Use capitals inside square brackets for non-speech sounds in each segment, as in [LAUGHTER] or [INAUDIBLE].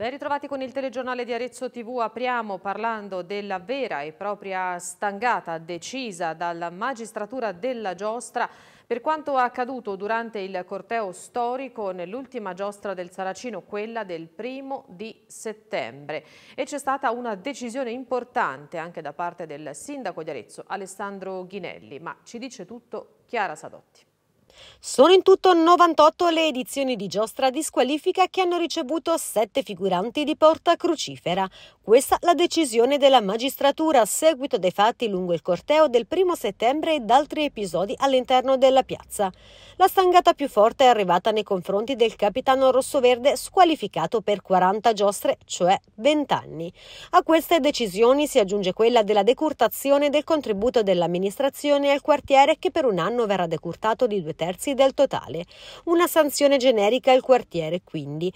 Ben ritrovati con il telegiornale di Arezzo TV. Apriamo parlando della vera e propria stangata decisa dalla magistratura della giostra per quanto accaduto durante il corteo storico nell'ultima giostra del Saracino, quella del primo di settembre. E c'è stata una decisione importante anche da parte del sindaco di Arezzo, Alessandro Ghinelli, ma ci dice tutto Chiara Sadotti. Sono in tutto 98 le edizioni di giostra di squalifica che hanno ricevuto 7 figuranti di porta crucifera. Questa la decisione della magistratura a seguito dei fatti lungo il corteo del primo settembre ed altri episodi all'interno della piazza. La stangata più forte è arrivata nei confronti del capitano rossoverde squalificato per 40 giostre, cioè 20 anni. A queste decisioni si aggiunge quella della decurtazione del contributo dell'amministrazione al quartiere che per un anno verrà decurtato di due terzi terzi del totale. Una sanzione generica al quartiere, quindi,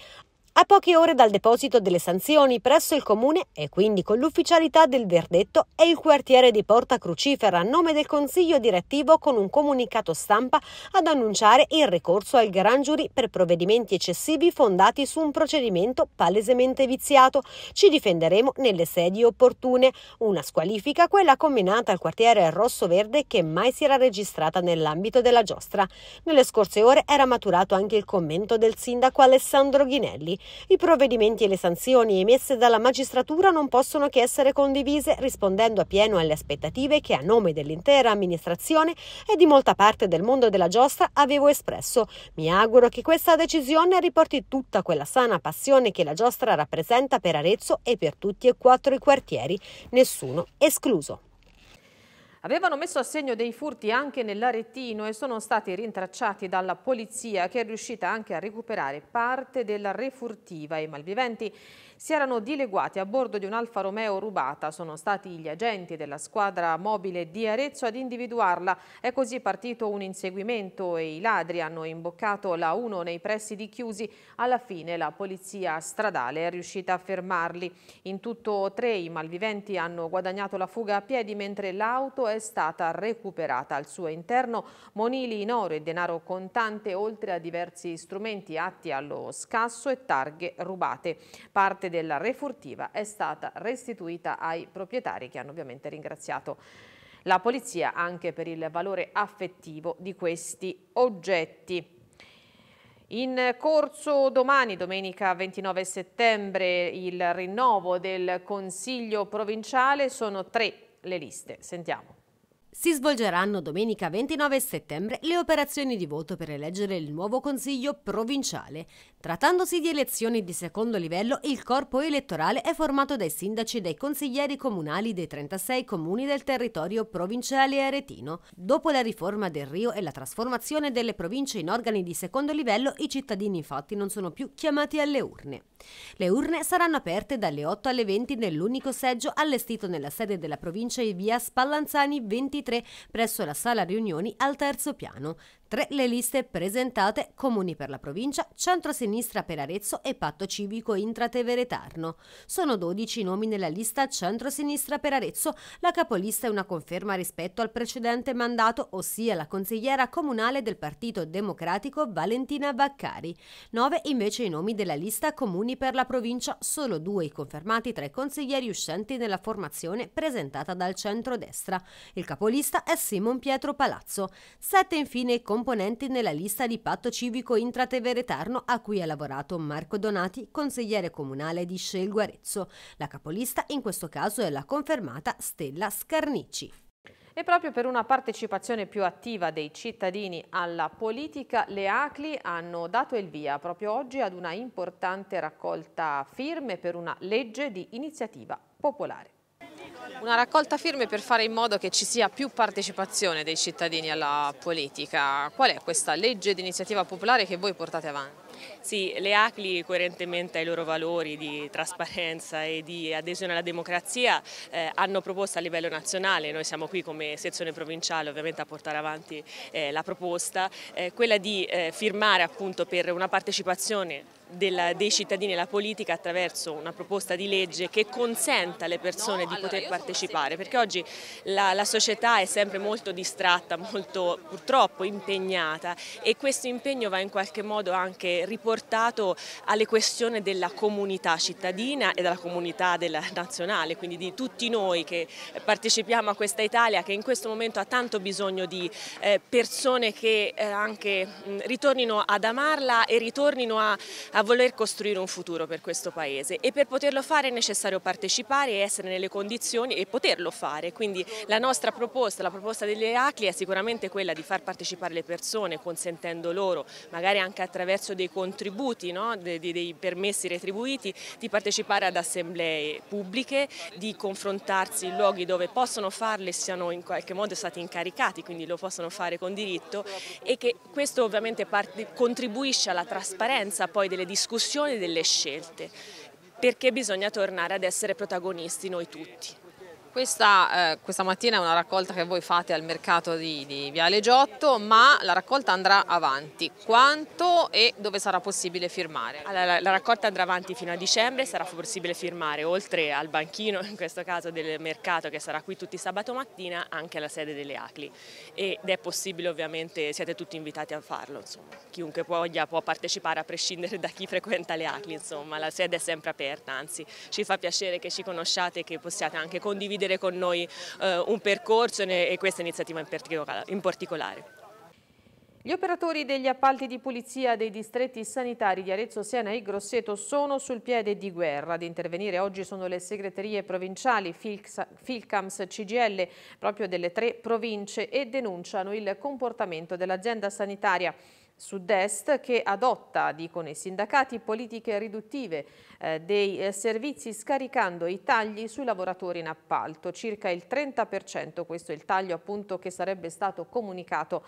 a poche ore dal deposito delle sanzioni presso il comune e quindi con l'ufficialità del verdetto è il quartiere di Porta Crucifera a nome del consiglio direttivo con un comunicato stampa ad annunciare il ricorso al gran giurì per provvedimenti eccessivi fondati su un procedimento palesemente viziato. Ci difenderemo nelle sedi opportune. Una squalifica quella combinata al quartiere rosso-verde che mai si era registrata nell'ambito della giostra. Nelle scorse ore era maturato anche il commento del sindaco Alessandro Ghinelli. I provvedimenti e le sanzioni emesse dalla magistratura non possono che essere condivise rispondendo appieno alle aspettative che a nome dell'intera amministrazione e di molta parte del mondo della giostra avevo espresso. Mi auguro che questa decisione riporti tutta quella sana passione che la giostra rappresenta per Arezzo e per tutti e quattro i quartieri, nessuno escluso avevano messo a segno dei furti anche nell'Aretino e sono stati rintracciati dalla polizia che è riuscita anche a recuperare parte della refurtiva. I malviventi si erano dileguati a bordo di un'Alfa Romeo rubata. Sono stati gli agenti della squadra mobile di Arezzo ad individuarla. È così partito un inseguimento e i ladri hanno imboccato la 1 nei pressi di Chiusi. Alla fine la polizia stradale è riuscita a fermarli. In tutto tre i malviventi hanno guadagnato la fuga a piedi mentre l'auto è stata recuperata. Al suo interno monili in oro e denaro contante oltre a diversi strumenti atti allo scasso e targhe rubate. Parte parte della refurtiva è stata restituita ai proprietari che hanno ovviamente ringraziato la polizia anche per il valore affettivo di questi oggetti. In corso domani, domenica 29 settembre, il rinnovo del Consiglio provinciale sono tre le liste. Sentiamo. Si svolgeranno domenica 29 settembre le operazioni di voto per eleggere il nuovo Consiglio provinciale. Trattandosi di elezioni di secondo livello, il corpo elettorale è formato dai sindaci e dai consiglieri comunali dei 36 comuni del territorio provinciale aretino. Dopo la riforma del Rio e la trasformazione delle province in organi di secondo livello, i cittadini infatti non sono più chiamati alle urne. Le urne saranno aperte dalle 8 alle 20 nell'unico seggio allestito nella sede della provincia in via Spallanzani 23 2023 presso la sala riunioni al terzo piano. Tre le liste presentate, Comuni per la provincia, Centrosinistra per Arezzo e Patto Civico Intratevere Tarno. Sono 12 i nomi nella lista Centrosinistra per Arezzo. La capolista è una conferma rispetto al precedente mandato, ossia la consigliera comunale del Partito Democratico Valentina Vaccari. 9 invece i nomi della lista Comuni per la provincia, solo due i confermati tra i consiglieri uscenti nella formazione presentata dal centrodestra. Il capolista è Simon Pietro Palazzo. 7 infine i componenti nella lista di patto civico intrateveretano a cui ha lavorato Marco Donati, consigliere comunale di Scelgo Arezzo. La capolista in questo caso è la confermata Stella Scarnici. E proprio per una partecipazione più attiva dei cittadini alla politica, le ACLI hanno dato il via proprio oggi ad una importante raccolta firme per una legge di iniziativa popolare. Una raccolta firme per fare in modo che ci sia più partecipazione dei cittadini alla politica. Qual è questa legge di iniziativa popolare che voi portate avanti? Sì, le ACLI coerentemente ai loro valori di trasparenza e di adesione alla democrazia eh, hanno proposto a livello nazionale, noi siamo qui come sezione provinciale ovviamente a portare avanti eh, la proposta, eh, quella di eh, firmare appunto per una partecipazione della, dei cittadini e la politica attraverso una proposta di legge che consenta alle persone di poter partecipare perché oggi la, la società è sempre molto distratta, molto purtroppo impegnata e questo impegno va in qualche modo anche riportato alle questioni della comunità cittadina e della comunità della nazionale, quindi di tutti noi che partecipiamo a questa Italia che in questo momento ha tanto bisogno di eh, persone che eh, anche ritornino ad amarla e ritornino a, a voler costruire un futuro per questo Paese e per poterlo fare è necessario partecipare e essere nelle condizioni e poterlo fare, quindi la nostra proposta, la proposta delle ACLI è sicuramente quella di far partecipare le persone consentendo loro, magari anche attraverso dei contributi, no? dei, dei permessi retribuiti, di partecipare ad assemblee pubbliche, di confrontarsi in luoghi dove possono farle siano in qualche modo stati incaricati, quindi lo possono fare con diritto e che questo ovviamente contribuisce alla trasparenza poi delle delle discussioni e delle scelte, perché bisogna tornare ad essere protagonisti noi tutti. Questa, eh, questa, mattina è una raccolta che voi fate al mercato di, di Viale Giotto, ma la raccolta andrà avanti. Quanto e dove sarà possibile firmare? Allora, la, la, raccolta andrà avanti fino a dicembre, sarà possibile firmare oltre al banchino, [LAUGHS] in questo caso del mercato che sarà qui tutti sabato mattina, anche alla sede delle ACLI. Ed è possibile ovviamente, siete tutti invitati a farlo, insomma. chiunque voglia può partecipare a prescindere da chi frequenta le ACLI, insomma. la sede è sempre aperta, anzi ci fa piacere che ci conosciate e che possiate anche condividere condividere con noi eh, un percorso e questa iniziativa in particolare. Gli operatori degli appalti di pulizia dei distretti sanitari di Arezzo, Siena e Grosseto sono sul piede di guerra. Ad intervenire oggi sono le segreterie provinciali Filcams CGL proprio delle tre province e denunciano il comportamento dell'azienda sanitaria sud-est che adotta, dicono i sindacati, politiche riduttive eh, dei eh, servizi scaricando i tagli sui lavoratori in appalto, circa il 30%, questo è il taglio appunto che sarebbe stato comunicato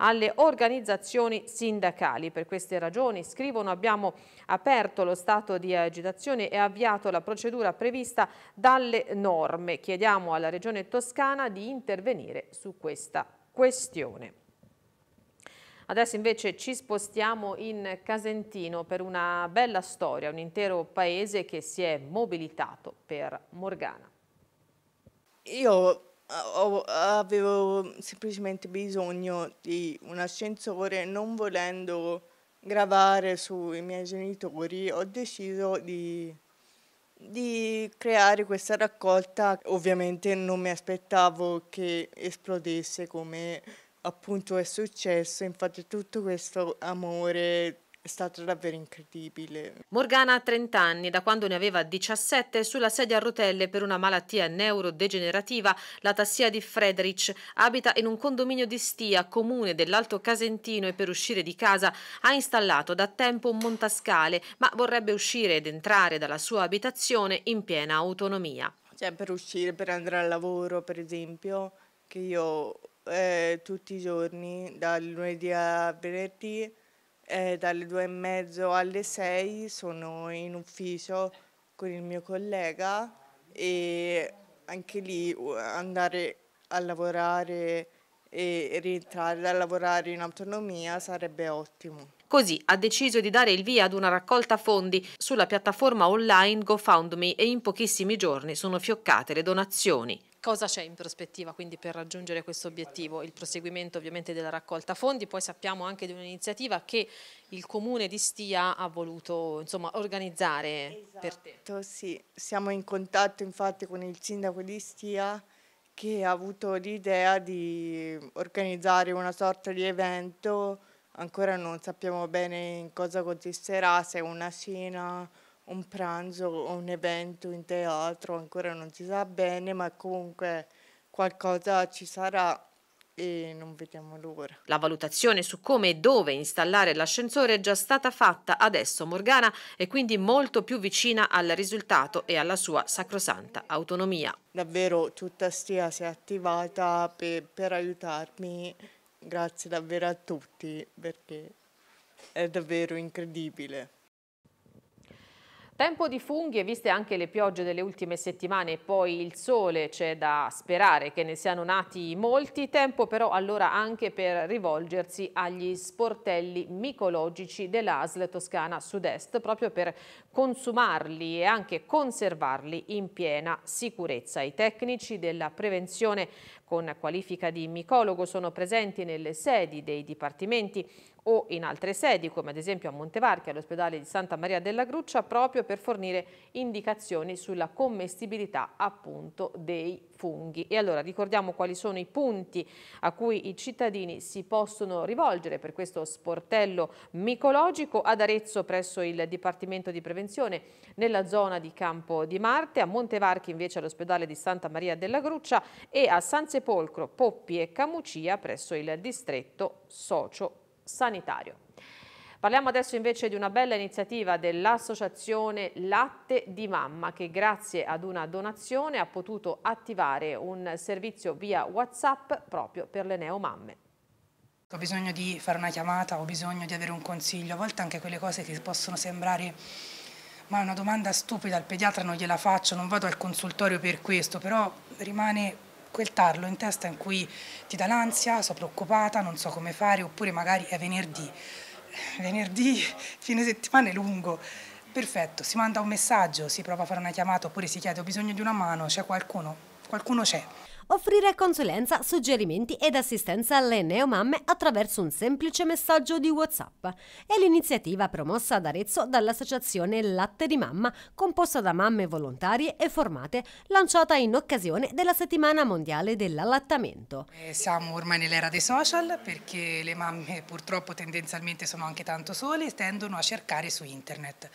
alle organizzazioni sindacali. Per queste ragioni, scrivono, abbiamo aperto lo stato di agitazione e avviato la procedura prevista dalle norme. Chiediamo alla Regione Toscana di intervenire su questa questione. Adesso invece ci spostiamo in Casentino per una bella storia, un intero paese che si è mobilitato per Morgana. Io eh, avevo semplicemente bisogno di un ascensore, non volendo gravare sui miei genitori, ho deciso di, di, creare questa raccolta. Ovviamente non mi aspettavo che esplodesse come appunto è successo, infatti tutto questo amore è stato davvero incredibile. Morgana ha 30 anni, da quando ne aveva 17, sulla sedia a rotelle per una malattia neurodegenerativa, la tassia di Friedrich. Abita in un condominio di Stia, comune dell'Alto Casentino e per uscire di casa ha installato da tempo un montascale, ma vorrebbe uscire ed entrare dalla sua abitazione in piena autonomia. Cioè per uscire, per andare al lavoro per esempio, che io eh, tutti i giorni, dal lunedì a venerdì, eh, dalle due e mezzo alle sei sono in ufficio con il mio collega e anche lì andare a lavorare e rientrare a lavorare in autonomia sarebbe ottimo. Così ha deciso di dare il via ad una raccolta fondi sulla piattaforma online GoFundMe e in pochissimi giorni sono fioccate le donazioni. Cosa c'è in prospettiva quindi per raggiungere questo obiettivo? Il proseguimento ovviamente della raccolta fondi, poi sappiamo anche di un'iniziativa che il comune di Stia ha voluto insomma, organizzare esatto, per te. Esatto, sì, siamo in contatto infatti con il sindaco di Stia che ha avuto l'idea di organizzare una sorta di evento, ancora non sappiamo bene in cosa consisterà, se è una cena un pranzo o un evento in teatro, ancora non si sa bene, ma comunque qualcosa ci sarà e non vediamo l'ora. La valutazione su come e dove installare l'ascensore è già stata fatta, adesso Morgana è quindi molto più vicina al risultato e alla sua sacrosanta autonomia. Davvero tutta Stia si è attivata per, per aiutarmi, grazie davvero a tutti perché è davvero incredibile. Tempo di funghi e viste anche le piogge delle ultime settimane e poi il sole c'è da sperare che ne siano nati molti, tempo però allora anche per rivolgersi agli sportelli micologici dell'ASL Toscana Sud-Est proprio per consumarli e anche conservarli in piena sicurezza. I tecnici della prevenzione con qualifica di micologo sono presenti nelle sedi dei dipartimenti o in altre sedi, come ad esempio a Montevarchi, all'ospedale di Santa Maria della Gruccia, proprio per fornire indicazioni sulla commestibilità appunto dei funghi. E allora ricordiamo quali sono i punti a cui i cittadini si possono rivolgere per questo sportello micologico ad Arezzo presso il Dipartimento di Prevenzione nella zona di Campo di Marte, a Montevarchi invece all'ospedale di Santa Maria della Gruccia e a San Sepolcro, Poppi e Camucia presso il distretto socio sanitario. Parliamo adesso invece di una bella iniziativa dell'associazione Latte di Mamma che grazie ad una donazione ha potuto attivare un servizio via Whatsapp proprio per le neomamme. Ho bisogno di fare una chiamata, ho bisogno di avere un consiglio, a volte anche quelle cose che possono sembrare ma è una domanda stupida, al pediatra non gliela faccio, non vado al consultorio per questo, però rimane quel tarlo in testa in cui ti dà l'ansia, sono preoccupata, non so come fare, oppure magari è venerdì, venerdì, fine settimana è lungo. Perfetto, si manda un messaggio, si prova a fare una chiamata oppure si chiede ho bisogno di una mano, c'è qualcuno, qualcuno c'è offrire consulenza, suggerimenti ed assistenza alle neomamme attraverso un semplice messaggio di WhatsApp. È l'iniziativa promossa ad Arezzo dall'associazione Latte di Mamma, composta da mamme volontarie e formate, lanciata in occasione della settimana mondiale dell'allattamento. Eh, siamo ormai nell'era dei social perché le mamme purtroppo tendenzialmente sono anche tanto sole e tendono a cercare su internet.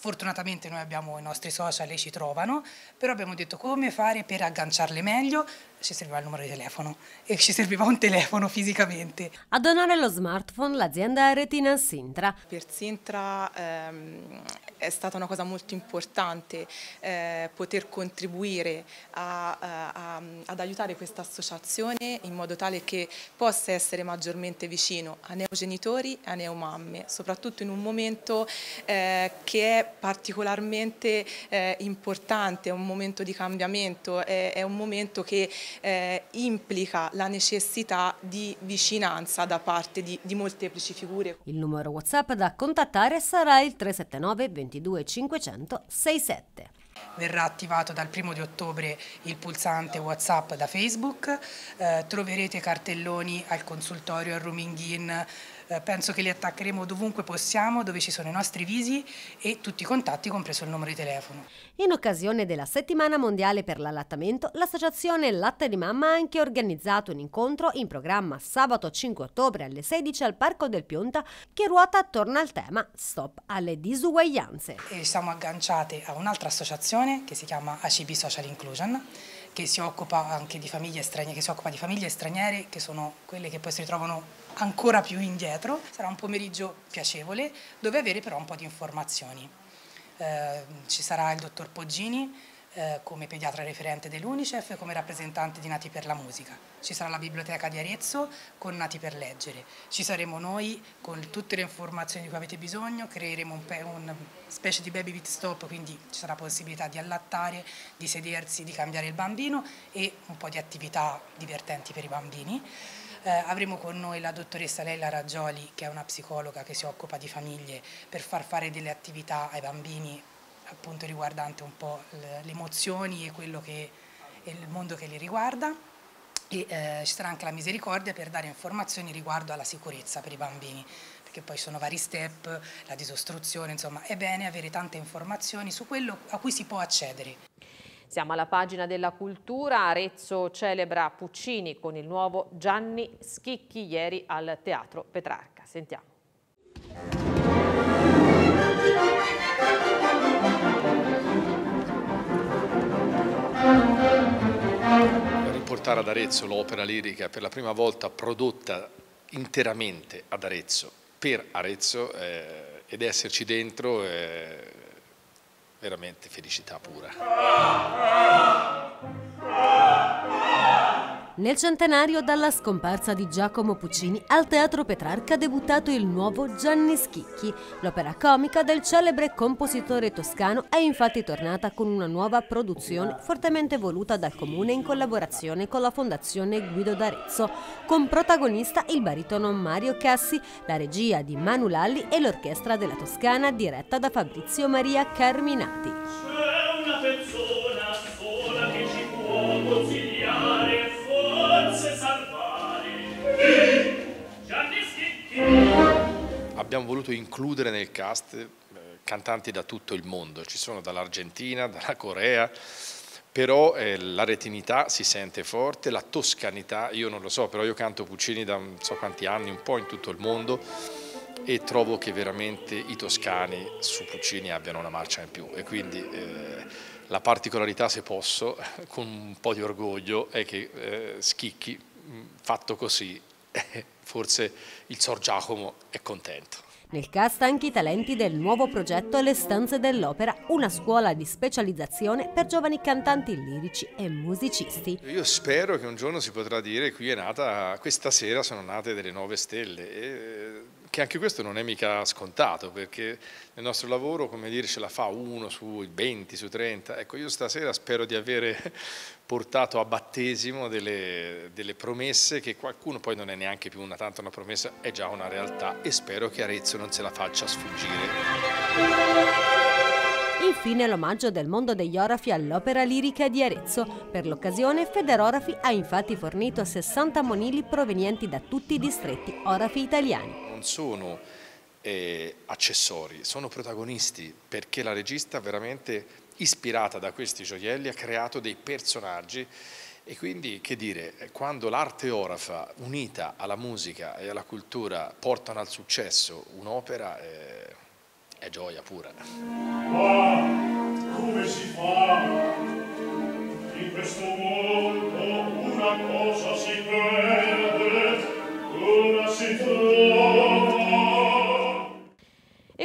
Fortunatamente noi abbiamo i nostri social e ci trovano, però abbiamo detto come fare per agganciarle meglio, ci serviva il numero di telefono e ci serviva un telefono fisicamente. A donare lo smartphone l'azienda Retina Sintra. Per Sintra ehm, è stata una cosa molto importante eh, poter contribuire a, a, eh, a, ad aiutare questa associazione in modo tale che possa essere maggiormente vicino a neogenitori e a neomamme, soprattutto in un momento eh, che è particolarmente eh, importante, è un momento di cambiamento, è, è un momento che eh, implica la necessità di vicinanza da parte di, di molteplici figure. Il numero WhatsApp da contattare sarà il 379 20 22 500 67. Verrà attivato dal 1 di ottobre il pulsante WhatsApp da Facebook, eh, troverete cartelloni al consultorio, al rooming in, eh, penso che li attaccheremo dovunque possiamo, dove ci sono i nostri visi e tutti i contatti, compreso il numero di telefono. In occasione della settimana mondiale per l'allattamento, l'associazione Latte di Mamma ha anche organizzato un incontro in programma sabato 5 ottobre alle 16 al Parco del Pionta che ruota attorno al tema Stop alle disuguaglianze. E siamo agganciate a un'altra associazione che si chiama ACB Social Inclusion che si occupa anche di famiglie straniere, che si occupa di famiglie straniere che sono quelle che poi si ritrovano ancora più indietro. Sarà un pomeriggio piacevole dove avere però un po' di informazioni. Eh, ci sarà il dottor Poggini eh, come pediatra referente dell'Unicef e come rappresentante di Nati per la Musica. Ci sarà la biblioteca di Arezzo con Nati per Leggere. Ci saremo noi con tutte le informazioni di cui avete bisogno, creeremo un, un specie di baby bit stop, quindi ci sarà possibilità di allattare, di sedersi, di cambiare il bambino e un po' di attività divertenti per i bambini. Eh, avremo con noi la dottoressa Leila Raggioli, che è una psicologa che si occupa di famiglie, per far fare delle attività ai bambini appunto riguardante un po' le, emozioni e quello che e il mondo che li riguarda e eh, ci sarà anche la misericordia per dare informazioni riguardo alla sicurezza per i bambini perché poi sono vari step, la disostruzione, insomma è bene avere tante informazioni su quello a cui si può accedere. Siamo alla pagina della cultura, Arezzo celebra Puccini con il nuovo Gianni Schicchi ieri al Teatro Petrarca. Sentiamo. Riportare ad Arezzo l'opera lirica per la prima volta prodotta interamente ad Arezzo, per Arezzo eh, ed esserci dentro eh, veramente felicità pura. Nel centenario dalla scomparsa di Giacomo Puccini al Teatro Petrarca ha debuttato il nuovo Gianni Schicchi. L'opera comica del celebre compositore toscano è infatti tornata con una nuova produzione fortemente voluta dal Comune in collaborazione con la Fondazione Guido d'Arezzo, con protagonista il baritono Mario Cassi, la regia di Manu Lalli e l'orchestra della Toscana diretta da Fabrizio Maria Carminati. C'è una abbiamo voluto includere nel cast eh, cantanti da tutto il mondo, ci sono dall'Argentina, dalla Corea, però eh, l'aretinità si sente forte, la toscanità, io non lo so, però io canto Puccini da non so quanti anni, un po' in tutto il mondo e trovo che veramente i toscani su Puccini abbiano una marcia in più e quindi eh, la particolarità, se posso, [LAUGHS] con un po' di orgoglio, è che eh, Schicchi, fatto così... [LAUGHS] forse il Sor Giacomo è contento. Nel cast anche i talenti del nuovo progetto Le stanze dell'opera, una scuola di specializzazione per giovani cantanti lirici e musicisti. Io spero che un giorno si potrà dire qui è nata, questa sera sono nate delle nuove stelle. E che anche questo non è mica scontato, perché nel nostro lavoro, come dire, ce la fa uno su 20, su 30. Ecco, io stasera spero di avere [LAUGHS] portato a battesimo delle, delle promesse che qualcuno poi non è neanche più una tanto una promessa, è già una realtà e spero che Arezzo non se la faccia sfuggire. Infine l'omaggio del mondo degli orafi all'opera lirica di Arezzo. Per l'occasione Federorafi ha infatti fornito 60 monili provenienti da tutti i distretti orafi italiani non sono eh, accessori, sono protagonisti perché la regista veramente ispirata da questi gioielli ha creato dei personaggi e quindi che dire, quando l'arte orafa unita alla musica e alla cultura portano al successo un'opera eh, è gioia pura. Ma come si fa in questo mondo una cosa si crede? Oh, my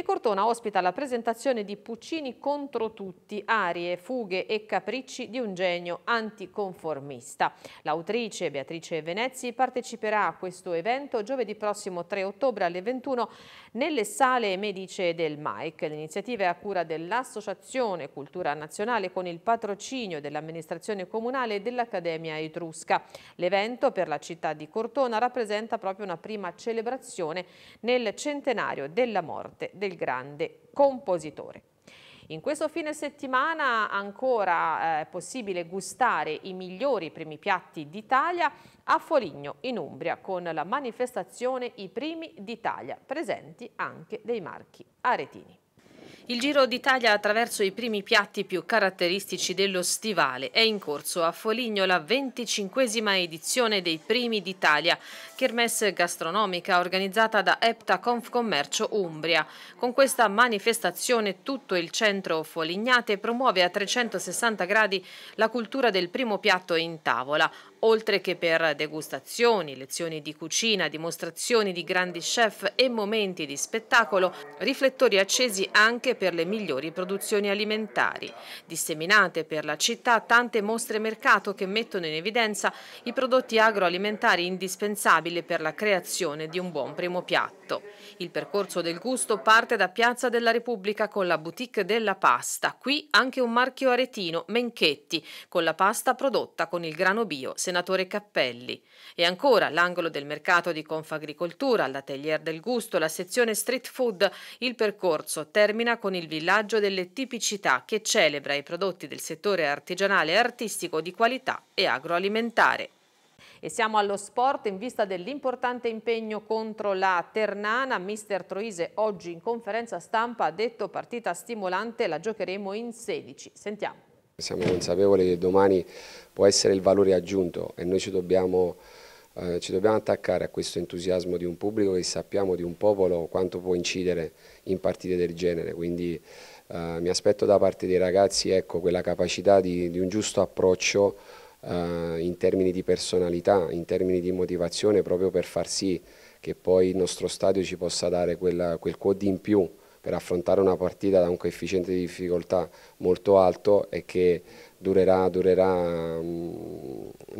Cortona ospita la presentazione di Puccini contro tutti, arie, fughe e capricci di un genio anticonformista. L'autrice Beatrice Venezzi parteciperà a questo evento giovedì prossimo 3 ottobre alle 21 nelle sale medice del MAIC. L'iniziativa è a cura dell'Associazione Cultura Nazionale con il patrocinio dell'amministrazione comunale e dell'Accademia Etrusca. L'evento per la città di Cortona rappresenta proprio una prima celebrazione nel centenario della morte del grande compositore. In questo fine settimana ancora eh, è possibile gustare i migliori primi piatti d'Italia a Foligno in Umbria con la manifestazione I Primi d'Italia, presenti anche dei marchi aretini. Il Giro d'Italia attraverso i primi piatti più caratteristici dello stivale è in corso a Foligno la 25esima edizione dei Primi d'Italia, kermesse gastronomica organizzata da Epta Confcommercio Umbria. Con questa manifestazione tutto il centro Folignate promuove a 360 gradi la cultura del primo piatto in tavola, oltre che per degustazioni, lezioni di cucina, dimostrazioni di grandi chef e momenti di spettacolo, riflettori accesi anche per le migliori produzioni alimentari. Disseminate per la città tante mostre mercato che mettono in evidenza i prodotti agroalimentari indispensabili per la creazione di un buon primo piatto. Il percorso del gusto parte da Piazza della Repubblica con la boutique della pasta, qui anche un marchio aretino, Menchetti, con la pasta prodotta con il grano bio. Se senatore Cappelli. E ancora l'angolo del mercato di Confagricoltura, la Tellier del Gusto, la sezione Street Food. Il percorso termina con il villaggio delle tipicità che celebra i prodotti del settore artigianale e artistico di qualità e agroalimentare. E siamo allo sport in vista dell'importante impegno contro la Ternana. Mister Troise oggi in conferenza stampa ha detto partita stimolante, la giocheremo in 16. Sentiamo. Siamo consapevoli che domani può essere il valore aggiunto e noi ci dobbiamo, eh, ci dobbiamo, attaccare a questo entusiasmo di un pubblico che sappiamo, di un popolo, quanto può incidere in partite del genere. Quindi eh, mi aspetto da parte dei ragazzi ecco, quella capacità di, di un giusto approccio eh, in termini di personalità, in termini di motivazione, proprio per far sì che poi il nostro stadio ci possa dare quella, quel quod in più per affrontare una partita da un coefficiente di difficoltà molto alto e che durerà, durerà 90-95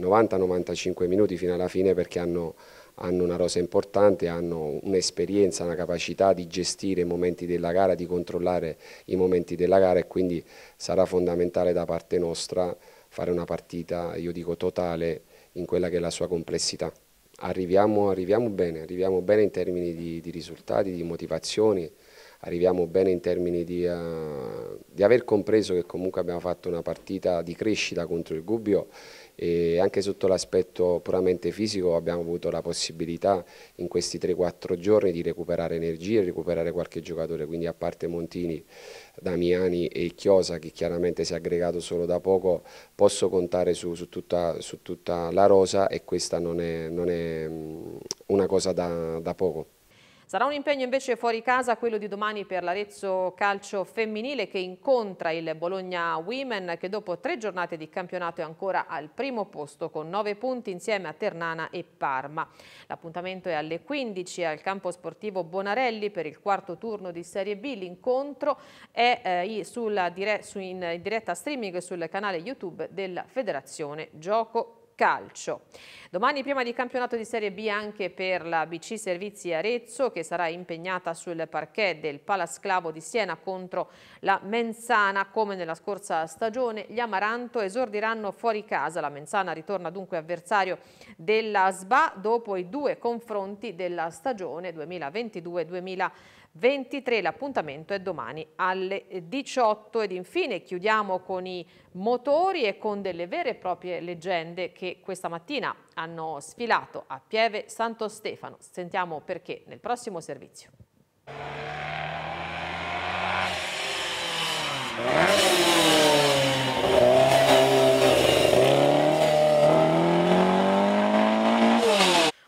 mm, minuti fino alla fine perché hanno, hanno una rosa importante, hanno un'esperienza, una capacità di gestire i momenti della gara, di controllare i momenti della gara e quindi sarà fondamentale da parte nostra fare una partita, io dico totale, in quella che è la sua complessità. Arriviamo, arriviamo bene, arriviamo bene in termini di, di risultati, di motivazioni, arriviamo bene in termini di, uh, di, aver compreso che comunque abbiamo fatto una partita di crescita contro il Gubbio e anche sotto l'aspetto puramente fisico abbiamo avuto la possibilità in questi 3-4 giorni di recuperare energie, recuperare qualche giocatore, quindi a parte Montini, Damiani e Chiosa che chiaramente si è aggregato solo da poco, posso contare su, su, tutta, su tutta, la rosa e questa non è, non è mm, una cosa da, da poco. Sarà un impegno invece fuori casa quello di domani per l'Arezzo Calcio Femminile che incontra il Bologna Women che dopo tre giornate di campionato è ancora al primo posto con nove punti insieme a Ternana e Parma. L'appuntamento è alle 15 al campo sportivo Bonarelli per il quarto turno di Serie B. L'incontro è eh, sulla dire su in diretta streaming sul canale YouTube della Federazione Gioco calcio. Domani prima di campionato di Serie B anche per la BC Servizi Arezzo che sarà impegnata sul parquet del Palasclavo di Siena contro la Menzana come nella scorsa stagione. Gli Amaranto esordiranno fuori casa, la Menzana ritorna dunque avversario della SBA dopo i due confronti della stagione 2022-2023. 23. L'appuntamento è domani alle 18 eh, ed infine chiudiamo con i motori e con delle vere e proprie leggende che questa mattina hanno sfilato a Pieve Santo Stefano. Sentiamo perché nel prossimo servizio.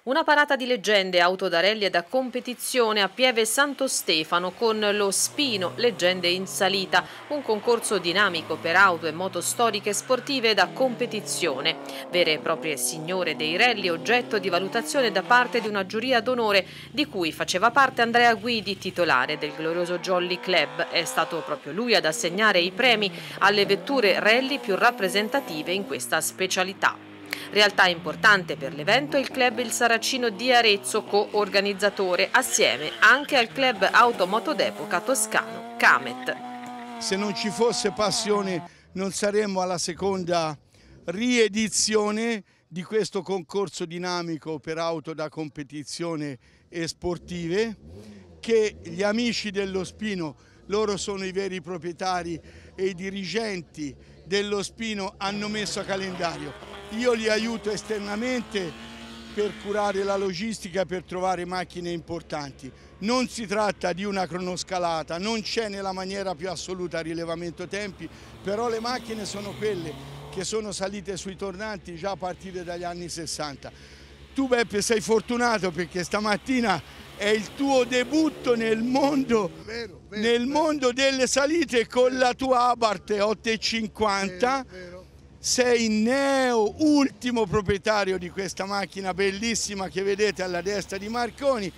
Una parata di leggende auto da rally e da competizione a Pieve Santo Stefano con lo Spino Leggende in Salita, un concorso dinamico per auto e moto storiche e sportive da competizione. Vere e proprie signore dei rally oggetto di valutazione da parte di una giuria d'onore di cui faceva parte Andrea Guidi, titolare del glorioso Jolly Club. È stato proprio lui ad assegnare i premi alle vetture rally più rappresentative in questa specialità. Realtà importante per l'evento è il club Il Saracino di Arezzo, co-organizzatore, assieme anche al club Automoto d'Epoca Toscano, Camet. Se non ci fosse passione non saremmo alla seconda riedizione di questo concorso dinamico per auto da competizione e sportive che gli amici dello Spino, loro sono i veri proprietari e i dirigenti dello Spino hanno messo a calendario io li aiuto esternamente per curare la logistica, per trovare macchine importanti. Non si tratta di una cronoscalata, non c'è nella maniera più assoluta rilevamento tempi, però le macchine sono quelle che sono salite sui tornanti già a partire dagli anni 60. Tu Beppe sei fortunato perché stamattina è il tuo debutto nel mondo, vero, vero, nel vero. mondo delle salite con la tua Abart 850 sei neo ultimo proprietario di questa macchina bellissima che vedete alla destra di Marconi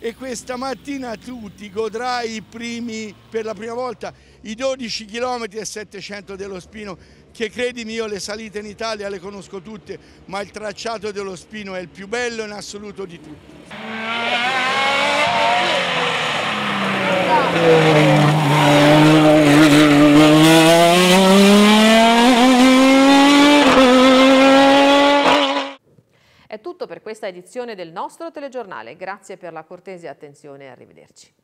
e questa mattina tu ti godrai i primi, per la prima volta, i 12 km e 700 dello Spino, che credimi io le salite in Italia le conosco tutte, ma il tracciato dello Spino è il più bello in assoluto di tutti. questa edizione del nostro telegiornale. Grazie per la cortese attenzione e arrivederci.